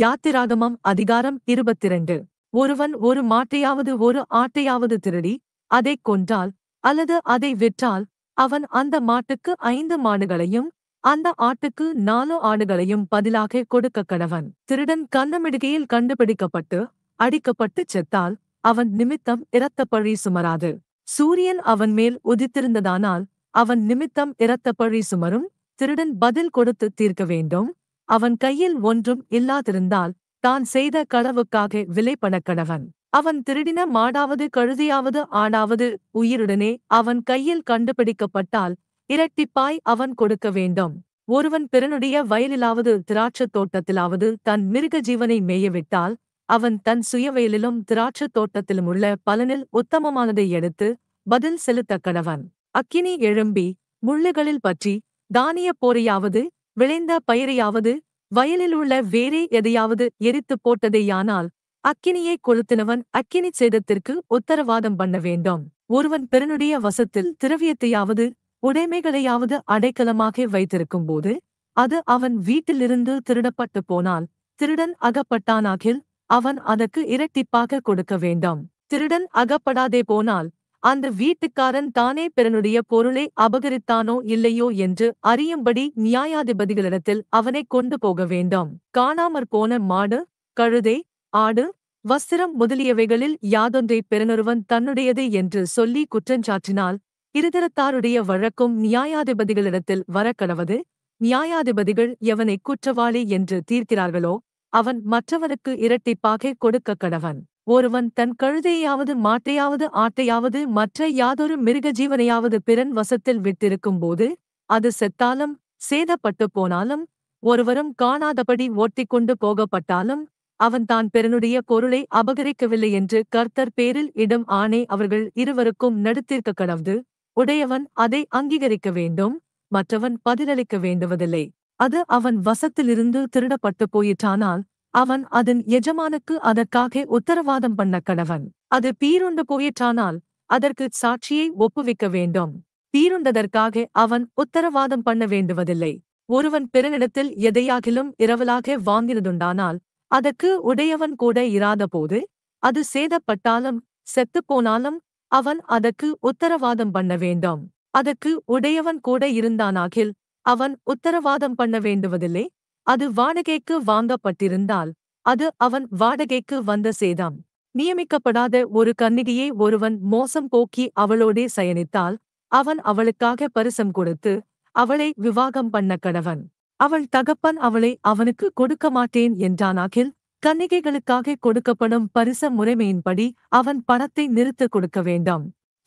யாத்திராகமம் அதிகாரம் இருபத்திரண்டு ஒருவன் ஒரு மாட்டையாவது ஒரு ஆட்டையாவது திருடி அதை கொன்றால் அல்லது அதை விற்றால் அவன் அந்த மாட்டுக்கு ஐந்து மாடுகளையும் அந்த ஆட்டுக்கு நாலு ஆடுகளையும் பதிலாக கொடுக்க கடவன் திருடன் கந்தமிடுகையில் கண்டுபிடிக்கப்பட்டு அடிக்கப்பட்டு செத்தால் அவன் நிமித்தம் இரத்த பழி சுமராது சூரியன் அவன் மேல் உதித்திருந்ததானால் அவன் நிமித்தம் இரத்த பழி சுமரும் திருடன் பதில் கொடுத்து தீர்க்க வேண்டும் அவன் கையில் ஒன்றும் இல்லாதிருந்தால் தான் செய்த களவுக்காக விலை பணக்கணவன் அவன் திருடின மாடாவது கழுதியாவது ஆடாவது உயிருடனே அவன் கையில் கண்டுபிடிக்கப்பட்டால் இரட்டிப்பாய் அவன் கொடுக்க வேண்டும் ஒருவன் பிறனுடைய வயலிலாவது திராட்சத் தோட்டத்திலாவது தன் மிருக ஜீவனை மேயவிட்டால் அவன் தன் சுயவயலிலும் திராட்சத் தோட்டத்திலும் உள்ள பலனில் உத்தமமானதை எடுத்து பதில் செலுத்த கணவன் அக்கினி எழும்பி முள்ளுகளில் பற்றி தானிய போரையாவது விளைந்த பயிரையாவது வயலில் உள்ள வேறே எதையாவது எரித்து போட்டதேயானால் அக்கினியை கொளுத்தினவன் அக்கினி சேதத்திற்கு உத்தரவாதம் பண்ண வேண்டும் ஒருவன் பெருனுடைய வசத்தில் திரவியத்தையாவது உடைமைகளையாவது அடைக்கலமாக வைத்திருக்கும் போது அது அவன் வீட்டிலிருந்து திருடப்பட்டு போனால் திருடன் அகப்பட்டானாகில் அவன் அதற்கு இரட்டிப்பாக கொடுக்க வேண்டும் திருடன் அகப்படாதே போனால் அந்த வீட்டுக்காரன் தானே பிறனுடைய பொருளை அபகரித்தானோ இல்லையோ என்று அறியும்படி நியாயாதிபதிகளிடத்தில் அவனை கொண்டு போக வேண்டும் காணாமற் போன மாடு கழுதை ஆடு வஸ்திரம் முதலியவைகளில் யாதொன்றை பிறனொருவன் தன்னுடையது என்று சொல்லி குற்றஞ்சாற்றினால் இருதரத்தாருடைய வழக்கும் நியாயாதிபதிகளிடத்தில் வரக்கடவது நியாயாதிபதிகள் எவனை குற்றவாளி என்று தீர்க்கிறார்களோ அவன் மற்றவனுக்கு இரட்டிப்பாக கொடுக்க கடவன் ஒருவன் தன் கழுதையாவது மாட்டையாவது ஆட்டையாவது மற்ற யாதொரு மிருக ஜீவனையாவது பிறன் வசத்தில் விட்டிருக்கும் போது அது செத்தாலும் சேதப்பட்டு போனாலும் ஒருவரும் காணாதபடி ஓட்டிக்கொண்டு போகப்பட்டாலும் அவன் தான் பிறனுடைய பொருளை அபகரிக்கவில்லை என்று கர்த்தர் பேரில் இடம் ஆணை அவர்கள் இருவருக்கும் நடுத்திருக்க கடவுது உடையவன் அதை அங்கீகரிக்க வேண்டும் மற்றவன் பதிலளிக்க வேண்டுவதில்லை அது அவன் வசத்திலிருந்து திருடப்பட்டு போயிற்றானால் அவன் அதன் எஜமானுக்கு அதற்காக உத்தரவாதம் பண்ண கணவன் அது பீருண்டு போயிற்றானால் அதற்கு சாட்சியை ஒப்புவிக்க வேண்டும் பீருண்டதற்காக அவன் உத்தரவாதம் பண்ண வேண்டுவதில்லை ஒருவன் பிறனிடத்தில் எதையாகிலும் இரவலாக வாங்கினதுண்டானால் அதற்கு உடையவன் கூட இராதபோது அது சேதப்பட்டாலும் செத்துப்போனாலும் அவன் அதற்கு உத்தரவாதம் பண்ண வேண்டும் அதற்கு உடையவன் கூட இருந்தானாகில் அவன் உத்தரவாதம் பண்ண வேண்டுவதில்லை அது வாடகைக்கு வாங்கப்பட்டிருந்தால் அது அவன் வாடகைக்கு வந்த சேதம் நியமிக்கப்படாத ஒரு கன்னிகையை ஒருவன் மோசம் போக்கி அவளோடே சயனித்தால் அவன் அவளுக்காக பரிசம் கொடுத்து அவளை விவாகம் பண்ண கடவன் அவள் தகப்பன் அவளை அவனுக்கு கொடுக்க மாட்டேன் என்றானாகில் கன்னிகைகளுக்காக கொடுக்கப்படும் பரிச முறைமையின்படி அவன் பணத்தை நிறுத்த கொடுக்க வேண்டாம்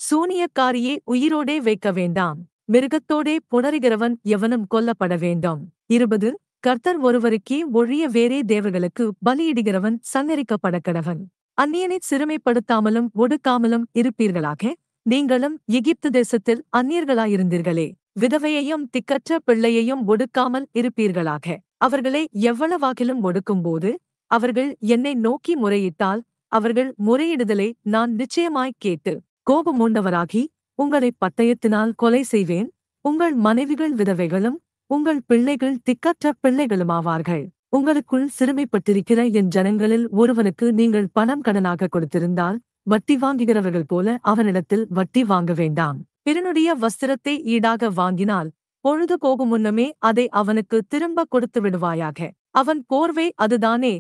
சூனியக்காரியை உயிரோடே வைக்க வேண்டாம் மிருகத்தோடே புணர்கிறவன் எவனும் கொல்லப்பட வேண்டும் இருபது கர்த்தர் ஒருவருக்கே ஒழிய வேறே தேவர்களுக்கு பலியிடுகிறவன் சன்னரிக்கப்படக்கடவன் அந்நியனை சிறுமைப்படுத்தாமலும் ஒடுக்காமலும் இருப்பீர்களாக நீங்களும் எகிப்து தேசத்தில் அந்நியர்களாயிருந்தீர்களே விதவையையும் திக்கற்ற பிள்ளையையும் ஒடுக்காமல் இருப்பீர்களாக அவர்களை எவ்வளவாகிலும் ஒடுக்கும்போது அவர்கள் என்னை நோக்கி முறையிட்டால் அவர்கள் முறையிடுதலை நான் நிச்சயமாய் கேட்டு கோபமூண்டவராகி உங்களை பத்தயத்தினால் கொலை செய்வேன் உங்கள் மனைவிகள் விதவைகளும் உங்கள் பிள்ளைகள் திக்கற்ற பிள்ளைகளுமாவார்கள் உங்களுக்குள் சிறுமைப்பட்டிருக்கிற என் ஜனங்களில் ஒருவனுக்கு நீங்கள் பணம் கடனாக கொடுத்திருந்தால் வட்டி வாங்குகிறவர்கள் போல அவனிடத்தில் வட்டி வாங்க வேண்டாம் பிறனுடைய வஸ்திரத்தை ஈடாக வாங்கினால் பொழுது போகும் முன்னமே அதை அவனுக்கு திரும்ப கொடுத்து விடுவாயாக அவன் போர்வை அதுதானே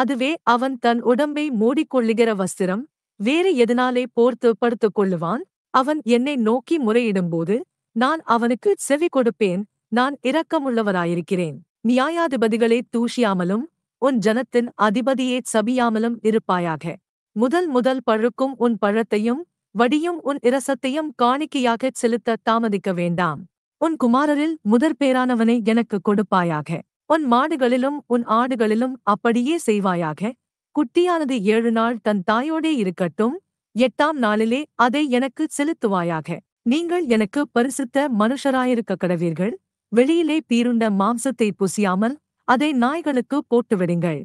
அதுவே அவன் தன் உடம்பை மூடிக்கொள்ளுகிற வஸ்திரம் வேறு எதனாலே போர்த்து படுத்துக் கொள்ளுவான் அவன் என்னை நோக்கி முறையிடும்போது நான் அவனுக்கு செவி கொடுப்பேன் நான் இரக்கமுள்ளவராயிருக்கிறேன் நியாயாதிபதிகளே தூஷியாமலும் உன் ஜனத்தின் அதிபதியே சபியாமலும் இருப்பாயாக முதல் முதல் பழுக்கும் உன் பழத்தையும் வடியும் உன் இரசத்தையும் காணிக்கையாகச் செலுத்த தாமதிக்க வேண்டாம் உன் குமாரரில் பேரானவனை எனக்கு கொடுப்பாயாக உன் மாடுகளிலும் உன் ஆடுகளிலும் அப்படியே செய்வாயாக குட்டியானது ஏழு நாள் தன் தாயோடே இருக்கட்டும் எட்டாம் நாளிலே அதை எனக்கு செலுத்துவாயாக நீங்கள் எனக்கு பரிசுத்த மனுஷராயிருக்க கடவீர்கள் வெளியிலே பீருண்ட மாம்சத்தை புசியாமல் அதை நாய்களுக்கு போட்டுவிடுங்கள்